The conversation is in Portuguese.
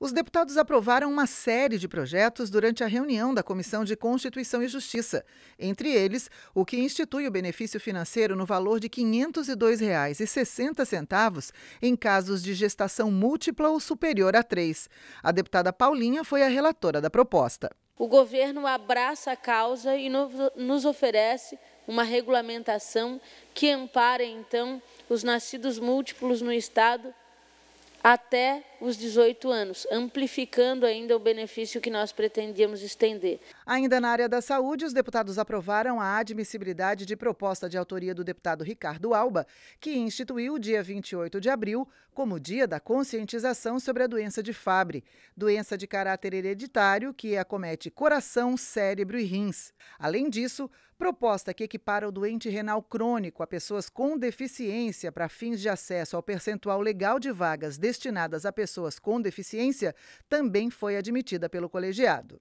Os deputados aprovaram uma série de projetos durante a reunião da Comissão de Constituição e Justiça, entre eles o que institui o benefício financeiro no valor de R$ 502,60 em casos de gestação múltipla ou superior a três. A deputada Paulinha foi a relatora da proposta. O governo abraça a causa e nos oferece uma regulamentação que ampare então, os nascidos múltiplos no Estado até os 18 anos, amplificando ainda o benefício que nós pretendíamos estender. Ainda na área da saúde, os deputados aprovaram a admissibilidade de proposta de autoria do deputado Ricardo Alba, que instituiu o dia 28 de abril como Dia da Conscientização sobre a Doença de Fabry, doença de caráter hereditário que acomete coração, cérebro e rins. Além disso, proposta que equipara o doente renal crônico a pessoas com deficiência para fins de acesso ao percentual legal de vagas destinadas a pessoas pessoas com deficiência também foi admitida pelo colegiado.